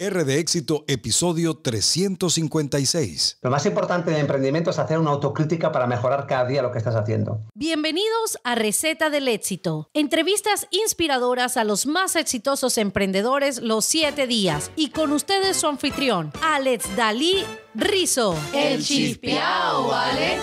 R de éxito, episodio 356. Lo más importante de emprendimiento es hacer una autocrítica para mejorar cada día lo que estás haciendo. Bienvenidos a Receta del Éxito. Entrevistas inspiradoras a los más exitosos emprendedores los siete días. Y con ustedes su anfitrión, Alex Dalí Rizo. El ¿vale? Alex.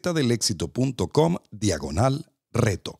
recetadelexito.com diagonal reto.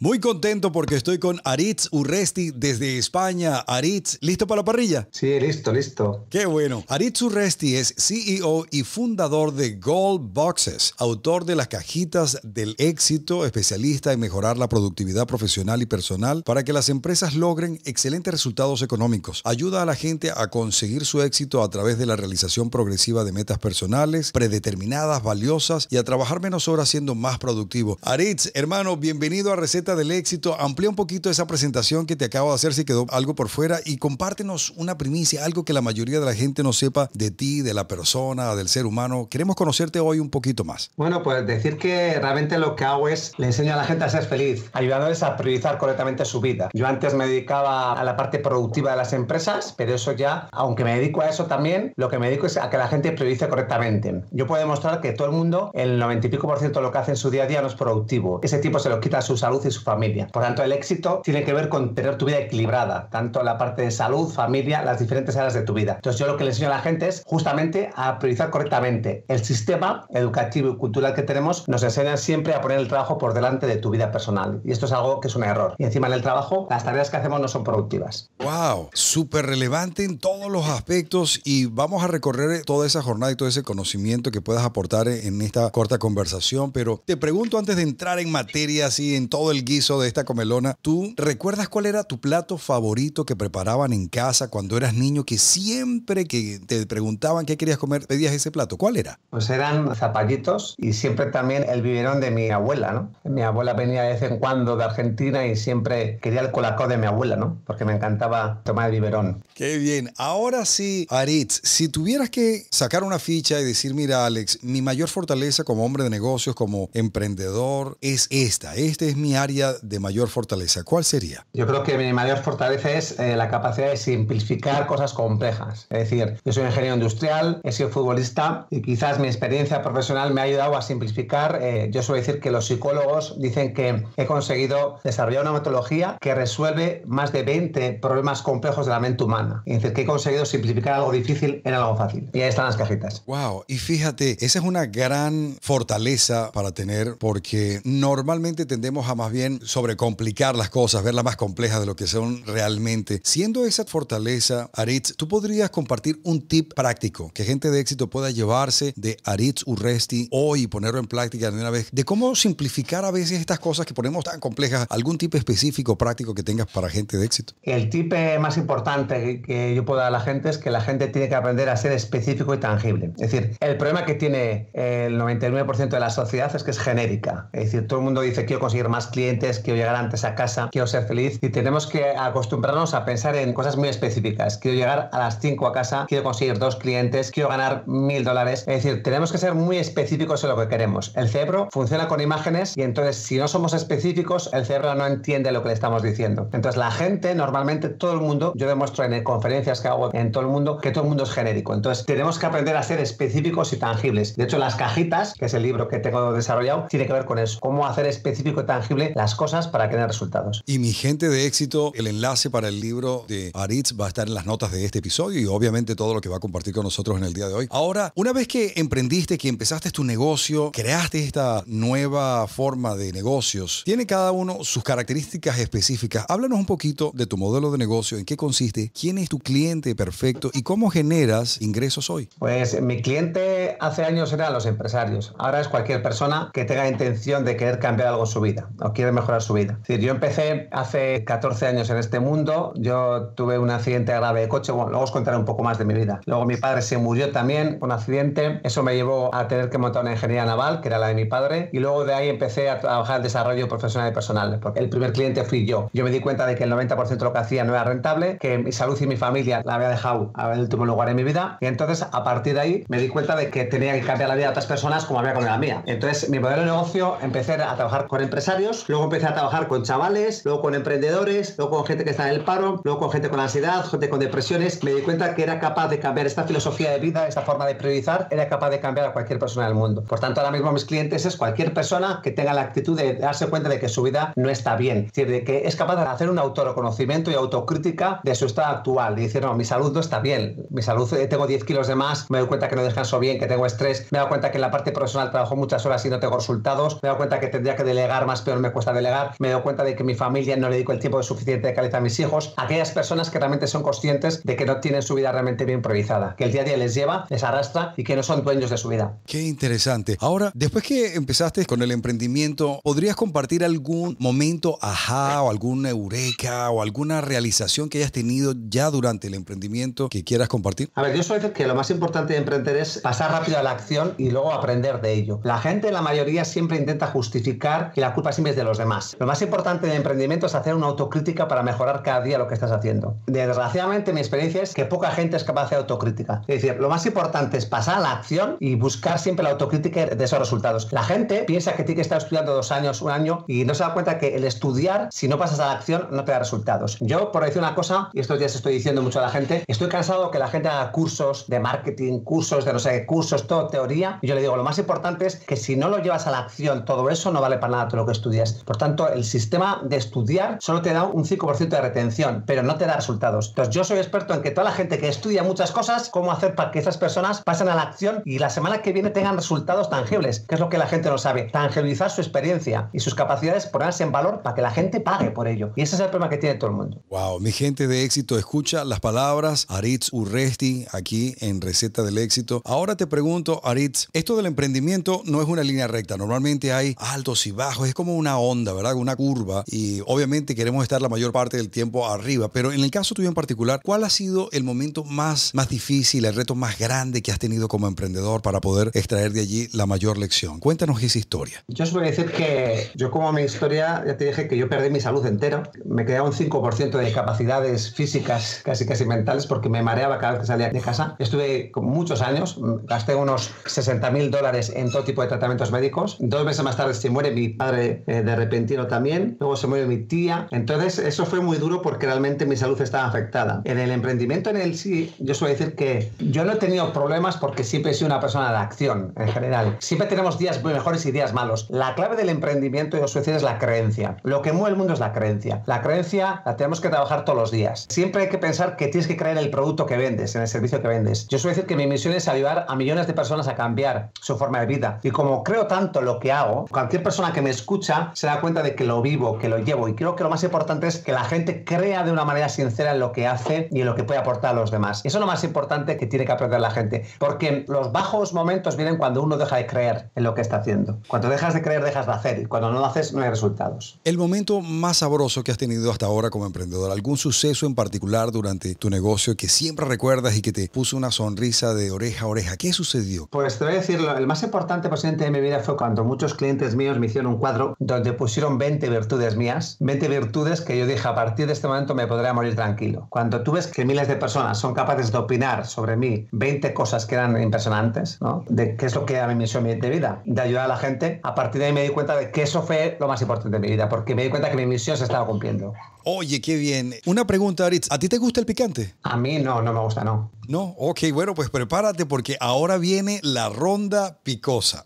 Muy contento porque estoy con Aritz Urresti desde España. Aritz, ¿listo para la parrilla? Sí, listo, listo. Qué bueno. Aritz Urresti es CEO y fundador de Gold Boxes, autor de las cajitas del éxito, especialista en mejorar la productividad profesional y personal para que las empresas logren excelentes resultados económicos. Ayuda a la gente a conseguir su éxito a través de la realización progresiva de metas personales, predeterminadas, valiosas y a trabajar menos horas siendo más productivo. Aritz, hermano, bienvenido a Receta del Éxito. Amplía un poquito esa presentación que te acabo de hacer si quedó algo por fuera y compártenos una primicia, algo que la mayoría de la gente no sepa de ti, de la persona, del ser humano. Queremos conocerte hoy un poquito más. Bueno, pues decir que realmente lo que hago es le enseño a la gente a ser feliz, ayudándoles a priorizar correctamente su vida. Yo antes me dedicaba a la parte productiva de las empresas, pero eso ya, aunque me dedico a eso también, lo que me dedico es a que la gente priorice correctamente. Yo puedo demostrar que todo el mundo, el 90 y pico por ciento de lo que hace en su día a día no es productivo. Ese tipo se lo quita su salud y su familia. Por tanto, el éxito tiene que ver con tener tu vida equilibrada, tanto la parte de salud, familia, las diferentes áreas de tu vida. Entonces, yo lo que le enseño a la gente es justamente a priorizar correctamente. El sistema educativo y cultural que tenemos nos enseña siempre a poner el trabajo por delante de tu vida personal. Y esto es algo que es un error. Y encima en el trabajo, las tareas que hacemos no son productivas. ¡Wow! Súper relevante en todos los aspectos y vamos a recorrer toda esa jornada y todo ese conocimiento que puedas aportar en esta corta conversación. Pero te pregunto antes de entrar en materia, así en todo el guiso de esta comelona, ¿tú recuerdas cuál era tu plato favorito que preparaban en casa cuando eras niño que siempre que te preguntaban qué querías comer, pedías ese plato? ¿Cuál era? Pues eran zapallitos y siempre también el biberón de mi abuela, ¿no? Mi abuela venía de vez en cuando de Argentina y siempre quería el colacó de mi abuela, ¿no? Porque me encantaba tomar el biberón. Qué bien. Ahora sí, Aritz, si tuvieras que sacar una ficha y decir, mira, Alex, mi mayor fortaleza como hombre de negocios, como emprendedor, es esta. Este es mi área de mayor fortaleza? ¿Cuál sería? Yo creo que mi mayor fortaleza es eh, la capacidad de simplificar cosas complejas. Es decir, yo soy ingeniero industrial, he sido futbolista y quizás mi experiencia profesional me ha ayudado a simplificar. Eh, yo suelo decir que los psicólogos dicen que he conseguido desarrollar una metodología que resuelve más de 20 problemas complejos de la mente humana. Es decir, que he conseguido simplificar algo difícil en algo fácil. Y ahí están las cajitas. ¡Wow! Y fíjate, esa es una gran fortaleza para tener porque normalmente tendemos a más bien sobre sobrecomplicar las cosas, verlas más complejas de lo que son realmente. Siendo esa fortaleza, Aritz, ¿tú podrías compartir un tip práctico que gente de éxito pueda llevarse de Aritz Uresti hoy y ponerlo en práctica de una vez? De cómo simplificar a veces estas cosas que ponemos tan complejas. ¿Algún tip específico práctico que tengas para gente de éxito? El tip eh, más importante que yo puedo dar a la gente es que la gente tiene que aprender a ser específico y tangible. Es decir, el problema que tiene el 99% de la sociedad es que es genérica. Es decir, todo el mundo dice quiero conseguir más clientes quiero llegar antes a casa, quiero ser feliz y tenemos que acostumbrarnos a pensar en cosas muy específicas. Quiero llegar a las 5 a casa, quiero conseguir dos clientes, quiero ganar mil dólares. Es decir, tenemos que ser muy específicos en lo que queremos. El cerebro funciona con imágenes y entonces si no somos específicos, el cerebro no entiende lo que le estamos diciendo. Entonces la gente, normalmente todo el mundo, yo demuestro en conferencias que hago en todo el mundo que todo el mundo es genérico. Entonces tenemos que aprender a ser específicos y tangibles. De hecho, las cajitas, que es el libro que tengo desarrollado, tiene que ver con eso. Cómo hacer específico y tangible las cosas para que resultados. Y mi gente de éxito, el enlace para el libro de Aritz va a estar en las notas de este episodio y obviamente todo lo que va a compartir con nosotros en el día de hoy. Ahora, una vez que emprendiste, que empezaste tu negocio, creaste esta nueva forma de negocios, tiene cada uno sus características específicas. Háblanos un poquito de tu modelo de negocio, en qué consiste, quién es tu cliente perfecto y cómo generas ingresos hoy. Pues mi cliente hace años eran los empresarios, ahora es cualquier persona que tenga intención de querer cambiar algo en su vida o mejorar su vida. Es decir, yo empecé hace 14 años en este mundo, yo tuve un accidente grave de coche, bueno, luego os contaré un poco más de mi vida. Luego mi padre se murió también, un accidente, eso me llevó a tener que montar una ingeniería naval, que era la de mi padre, y luego de ahí empecé a trabajar el desarrollo profesional y personal, porque el primer cliente fui yo. Yo me di cuenta de que el 90% de lo que hacía no era rentable, que mi salud y mi familia la había dejado en último lugar en mi vida, y entonces a partir de ahí me di cuenta de que tenía que cambiar la vida de otras personas como había con la mía. Entonces mi modelo de negocio empecé a trabajar con empresarios, Luego empecé a trabajar con chavales, luego con emprendedores, luego con gente que está en el paro, luego con gente con ansiedad, gente con depresiones. Me di cuenta que era capaz de cambiar esta filosofía de vida, esta forma de priorizar, era capaz de cambiar a cualquier persona del mundo. Por tanto, ahora mismo mis clientes es cualquier persona que tenga la actitud de darse cuenta de que su vida no está bien. Es decir, de que es capaz de hacer un autoconocimiento y autocrítica de su estado actual. de decir, no, mi salud no está bien. Mi salud, eh, tengo 10 kilos de más, me doy cuenta que no descanso bien, que tengo estrés, me doy cuenta que en la parte profesional trabajo muchas horas y no tengo resultados, me doy cuenta que tendría que delegar más, pero me cuesta delegar, me doy cuenta de que mi familia no le dedico el tiempo suficiente de calidad a mis hijos, aquellas personas que realmente son conscientes de que no tienen su vida realmente bien priorizada, que el día a día les lleva, les arrastra y que no son dueños de su vida. Qué interesante. Ahora, después que empezaste con el emprendimiento, ¿podrías compartir algún momento ajá o alguna eureka o alguna realización que hayas tenido ya durante el emprendimiento que quieras compartir? A ver, yo suelo decir que lo más importante de emprender es pasar rápido a la acción y luego aprender de ello. La gente, la mayoría, siempre intenta justificar que la culpa siempre es de los demás. Lo más importante de emprendimiento es hacer una autocrítica para mejorar cada día lo que estás haciendo. Desgraciadamente mi experiencia es que poca gente es capaz de hacer autocrítica. Es decir, lo más importante es pasar a la acción y buscar siempre la autocrítica de esos resultados. La gente piensa que tiene que estar estudiando dos años, un año y no se da cuenta que el estudiar, si no pasas a la acción, no te da resultados. Yo, por decir una cosa, y estos días estoy diciendo mucho a la gente, estoy cansado que la gente haga cursos de marketing, cursos de no sé qué, cursos, todo teoría. Y yo le digo, lo más importante es que si no lo llevas a la acción, todo eso no vale para nada todo lo que estudias. Por tanto, el sistema de estudiar solo te da un 5% de retención, pero no te da resultados. Entonces, yo soy experto en que toda la gente que estudia muchas cosas, cómo hacer para que esas personas pasen a la acción y la semana que viene tengan resultados tangibles, que es lo que la gente no sabe. Tangibilizar su experiencia y sus capacidades, ponerse en valor para que la gente pague por ello. Y ese es el problema que tiene todo el mundo. Wow, mi gente de éxito, escucha las palabras Aritz Urresti aquí en Receta del Éxito. Ahora te pregunto, Aritz, esto del emprendimiento no es una línea recta. Normalmente hay altos y bajos, es como una onda ¿verdad? Una curva y obviamente queremos estar la mayor parte del tiempo arriba, pero en el caso tuyo en particular, ¿cuál ha sido el momento más, más difícil, el reto más grande que has tenido como emprendedor para poder extraer de allí la mayor lección? Cuéntanos esa historia. Yo suelo decir que yo como mi historia, ya te dije que yo perdí mi salud entera, me quedaba un 5% de capacidades físicas, casi casi mentales, porque me mareaba cada vez que salía de casa. Estuve muchos años, gasté unos 60 mil dólares en todo tipo de tratamientos médicos. Dos meses más tarde se muere mi padre eh, de de repentino también. Luego se murió mi tía. Entonces, eso fue muy duro porque realmente mi salud estaba afectada. En el emprendimiento, en el sí, yo suelo decir que yo no he tenido problemas porque siempre he sido una persona de acción en general. Siempre tenemos días muy mejores y días malos. La clave del emprendimiento, yo suelo decir, es la creencia. Lo que mueve el mundo es la creencia. La creencia la tenemos que trabajar todos los días. Siempre hay que pensar que tienes que creer en el producto que vendes, en el servicio que vendes. Yo suelo decir que mi misión es ayudar a millones de personas a cambiar su forma de vida. Y como creo tanto lo que hago, cualquier persona que me escucha se da cuenta de que lo vivo, que lo llevo. Y creo que lo más importante es que la gente crea de una manera sincera en lo que hace y en lo que puede aportar a los demás. Eso es lo más importante que tiene que aprender la gente. Porque los bajos momentos vienen cuando uno deja de creer en lo que está haciendo. Cuando dejas de creer, dejas de hacer. Y cuando no lo haces, no hay resultados. El momento más sabroso que has tenido hasta ahora como emprendedor, algún suceso en particular durante tu negocio que siempre recuerdas y que te puso una sonrisa de oreja a oreja. ¿Qué sucedió? Pues te voy a decirlo. el más importante presidente de mi vida fue cuando muchos clientes míos me hicieron un cuadro donde pusieron 20 virtudes mías, 20 virtudes que yo dije, a partir de este momento me podría morir tranquilo. Cuando tú ves que miles de personas son capaces de opinar sobre mí 20 cosas que eran impresionantes, De qué es lo que era mi misión de vida, de ayudar a la gente, a partir de ahí me di cuenta de que eso fue lo más importante de mi vida, porque me di cuenta que mi misión se estaba cumpliendo. Oye, qué bien. Una pregunta, Aritz, ¿a ti te gusta el picante? A mí no, no me gusta, no. No, ok, bueno, pues prepárate porque ahora viene la ronda picosa.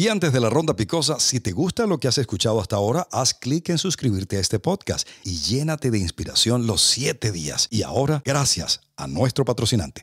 Y antes de la ronda picosa, si te gusta lo que has escuchado hasta ahora, haz clic en suscribirte a este podcast y llénate de inspiración los siete días. Y ahora, gracias a nuestro patrocinante.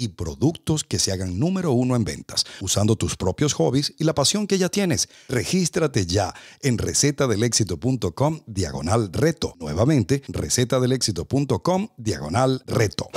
y productos que se hagan número uno en ventas, usando tus propios hobbies y la pasión que ya tienes. Regístrate ya en recetadelexito.com diagonal reto. Nuevamente, recetadelexito.com diagonal reto.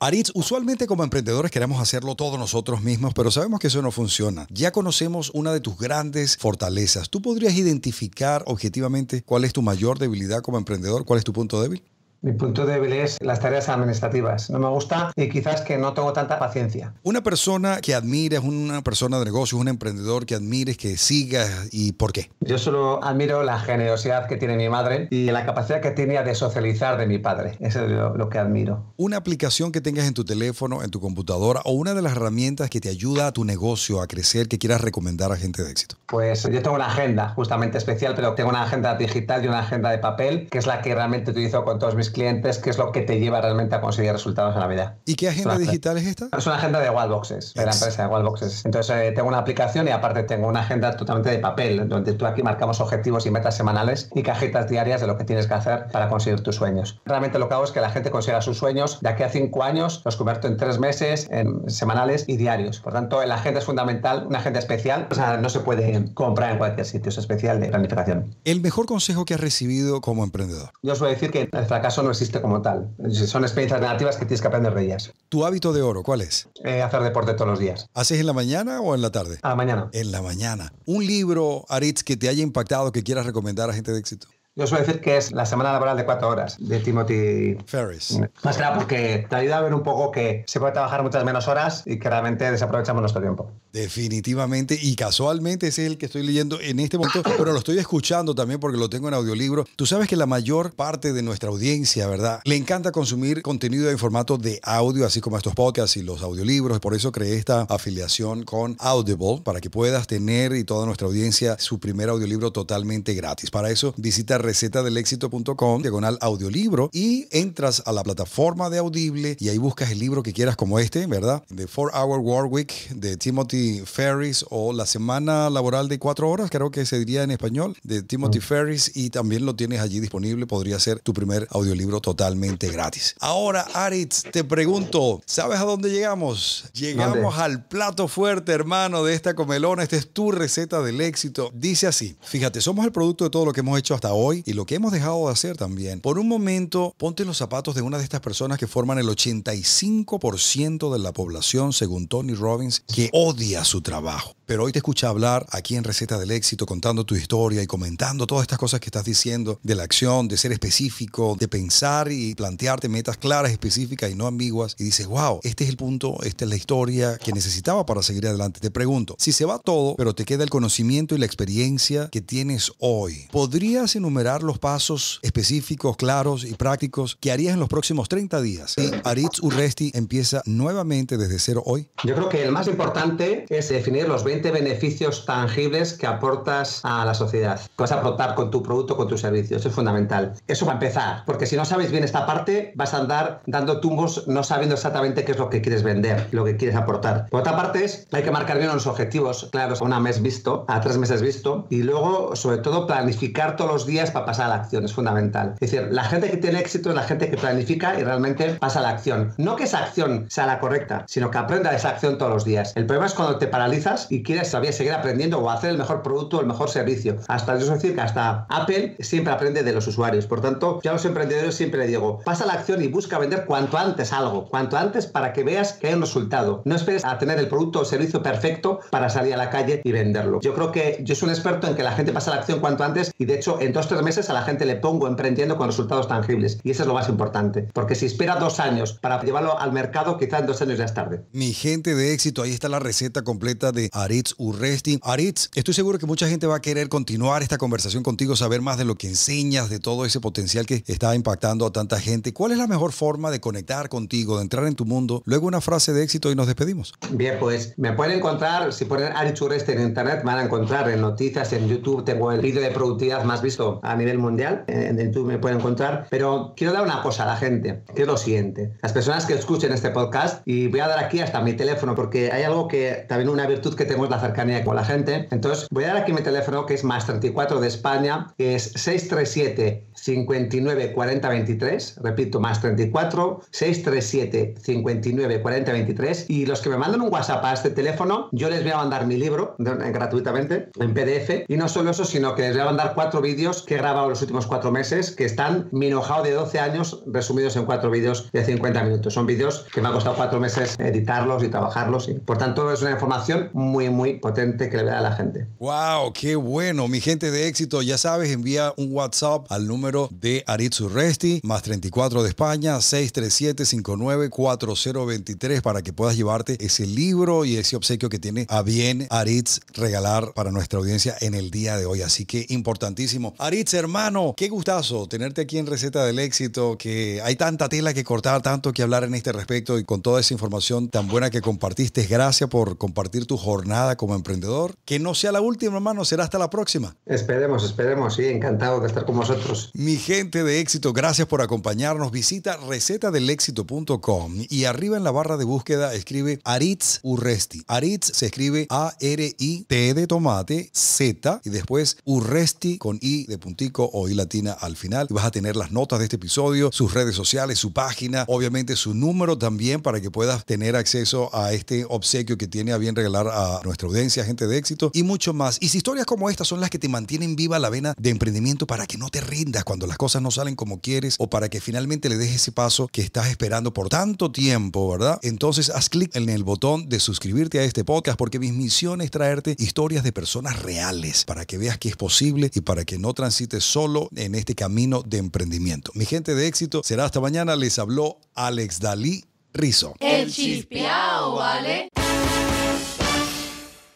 Aritz, usualmente como emprendedores queremos hacerlo todos nosotros mismos, pero sabemos que eso no funciona. Ya conocemos una de tus grandes fortalezas. ¿Tú podrías identificar objetivamente cuál es tu mayor debilidad como emprendedor? ¿Cuál es tu punto débil? Mi punto débil es las tareas administrativas. No me gusta y quizás que no tengo tanta paciencia. Una persona que admires, una persona de negocios, un emprendedor que admires, que sigas y por qué. Yo solo admiro la generosidad que tiene mi madre y la capacidad que tenía de socializar de mi padre. Eso es lo, lo que admiro. Una aplicación que tengas en tu teléfono, en tu computadora o una de las herramientas que te ayuda a tu negocio a crecer que quieras recomendar a gente de éxito. Pues yo tengo una agenda justamente especial, pero tengo una agenda digital y una agenda de papel, que es la que realmente utilizo con todos mis clientes qué es lo que te lleva realmente a conseguir resultados en la vida. ¿Y qué agenda digital es esta? Es una agenda de Wallboxes, de la empresa de Wallboxes. Entonces eh, tengo una aplicación y aparte tengo una agenda totalmente de papel, donde tú aquí marcamos objetivos y metas semanales y cajitas diarias de lo que tienes que hacer para conseguir tus sueños. Realmente lo que hago es que la gente consiga sus sueños. De aquí a cinco años los cubierto en tres meses, en semanales y diarios. Por tanto, la agenda es fundamental, una agenda especial. O sea, no se puede comprar en cualquier sitio, es especial de planificación. ¿El mejor consejo que has recibido como emprendedor? Yo os voy a decir que el fracaso no existe como tal. Son experiencias negativas que tienes que aprender de ellas. ¿Tu hábito de oro cuál es? Eh, hacer deporte todos los días. ¿Haces en la mañana o en la tarde? A la mañana. En la mañana. ¿Un libro, Aritz, que te haya impactado, que quieras recomendar a gente de éxito? Yo suelo decir que es la semana laboral de cuatro horas de Timothy Ferris. Más porque te ayuda a ver un poco que se puede trabajar muchas menos horas y que desaprovechamos nuestro tiempo. Definitivamente, y casualmente es el que estoy leyendo en este momento, pero lo estoy escuchando también porque lo tengo en audiolibro. Tú sabes que la mayor parte de nuestra audiencia, ¿verdad? Le encanta consumir contenido en formato de audio, así como estos podcasts y los audiolibros. Por eso creé esta afiliación con Audible para que puedas tener y toda nuestra audiencia su primer audiolibro totalmente gratis. Para eso visita éxito.com diagonal audiolibro, y entras a la plataforma de Audible y ahí buscas el libro que quieras como este, ¿verdad? The Four Hour week de Timothy Ferris o La Semana Laboral de Cuatro Horas, creo que se diría en español, de Timothy ah. Ferris y también lo tienes allí disponible. Podría ser tu primer audiolibro totalmente gratis. Ahora, Aritz, te pregunto, ¿sabes a dónde llegamos? Llegamos al plato fuerte, hermano, de esta comelona. Esta es tu receta del éxito. Dice así, fíjate, somos el producto de todo lo que hemos hecho hasta hoy y lo que hemos dejado de hacer también. Por un momento, ponte los zapatos de una de estas personas que forman el 85% de la población, según Tony Robbins, que odia su trabajo. Pero hoy te escucha hablar aquí en Receta del Éxito, contando tu historia y comentando todas estas cosas que estás diciendo, de la acción, de ser específico, de pensar y plantearte metas claras, específicas y no ambiguas. Y dices, wow, este es el punto, esta es la historia que necesitaba para seguir adelante. Te pregunto, si se va todo, pero te queda el conocimiento y la experiencia que tienes hoy, ¿podrías enumerar los pasos específicos, claros y prácticos que harías en los próximos 30 días? Y Aritz Urresti empieza nuevamente desde cero hoy. Yo creo que el más importante es definir los 20 beneficios tangibles que aportas a la sociedad, que vas a aportar con tu producto, con tu servicio. Eso es fundamental. Eso va a empezar, porque si no sabes bien esta parte, vas a andar dando tumbos no sabiendo exactamente qué es lo que quieres vender, lo que quieres aportar. Por otra parte, es, hay que marcar bien los objetivos, claro, a un mes visto, a tres meses visto, y luego, sobre todo, planificar todos los días para pasar a la acción. Es fundamental. Es decir, la gente que tiene éxito es la gente que planifica y realmente pasa a la acción. No que esa acción sea la correcta, sino que aprenda de esa acción todos los días. El problema es cuando te paralizas y quiera seguir aprendiendo o hacer el mejor producto o el mejor servicio. Hasta eso decir que hasta Apple siempre aprende de los usuarios. Por tanto, yo a los emprendedores siempre le digo, pasa la acción y busca vender cuanto antes algo, cuanto antes para que veas que hay un resultado. No esperes a tener el producto o servicio perfecto para salir a la calle y venderlo. Yo creo que yo soy un experto en que la gente pasa la acción cuanto antes y de hecho en dos o tres meses a la gente le pongo emprendiendo con resultados tangibles y eso es lo más importante. Porque si espera dos años para llevarlo al mercado, ...quizás en dos años ya es tarde. Mi gente de éxito, ahí está la receta completa de Ari Aritz Urresti. Aritz, estoy seguro que mucha gente va a querer continuar esta conversación contigo, saber más de lo que enseñas, de todo ese potencial que está impactando a tanta gente. ¿Cuál es la mejor forma de conectar contigo, de entrar en tu mundo? Luego una frase de éxito y nos despedimos. Bien, pues me pueden encontrar, si ponen Aritz Urresti en internet, me van a encontrar en noticias, en YouTube, tengo el vídeo de productividad más visto a nivel mundial, en YouTube me pueden encontrar, pero quiero dar una cosa a la gente, que es lo siguiente, las personas que escuchen este podcast, y voy a dar aquí hasta mi teléfono, porque hay algo que también una virtud que tengo la cercanía con la gente. Entonces, voy a dar aquí mi teléfono, que es más 34 de España, que es 637 59 40 23. Repito, más 34 637 59 40 23. Y los que me mandan un WhatsApp a este teléfono, yo les voy a mandar mi libro gratuitamente en PDF. Y no solo eso, sino que les voy a mandar cuatro vídeos que he grabado los últimos cuatro meses, que están mi de 12 años resumidos en cuatro vídeos de 50 minutos. Son vídeos que me ha costado cuatro meses editarlos y trabajarlos. por tanto, es una información muy, muy potente que le vea a la gente. ¡Wow! ¡Qué bueno! Mi gente de éxito, ya sabes, envía un WhatsApp al número de Aritz Resti, más 34 de España, 637-594023, para que puedas llevarte ese libro y ese obsequio que tiene a bien Aritz regalar para nuestra audiencia en el día de hoy. Así que importantísimo. Aritz, hermano, qué gustazo tenerte aquí en Receta del Éxito, que hay tanta tela que cortar, tanto que hablar en este respecto y con toda esa información tan buena que compartiste. Gracias por compartir tu jornada como emprendedor. Que no sea la última, hermano, será hasta la próxima. Esperemos, esperemos, y encantado de estar con vosotros. Mi gente de éxito, gracias por acompañarnos. Visita recetadelexito.com y arriba en la barra de búsqueda escribe Aritz Urresti. Aritz se escribe A-R-I-T de tomate, Z y después Urresti con I de puntico o I latina al final. Y vas a tener las notas de este episodio, sus redes sociales, su página, obviamente su número también para que puedas tener acceso a este obsequio que tiene a bien regalar a nuestro nuestra audiencia, gente de éxito y mucho más. Y si historias como estas son las que te mantienen viva la vena de emprendimiento para que no te rindas cuando las cosas no salen como quieres o para que finalmente le dejes ese paso que estás esperando por tanto tiempo, ¿verdad? Entonces haz clic en el botón de suscribirte a este podcast porque mi misión es traerte historias de personas reales para que veas que es posible y para que no transites solo en este camino de emprendimiento. Mi gente de éxito, será hasta mañana. Les habló Alex Dalí Rizo. El chispeado ¿vale?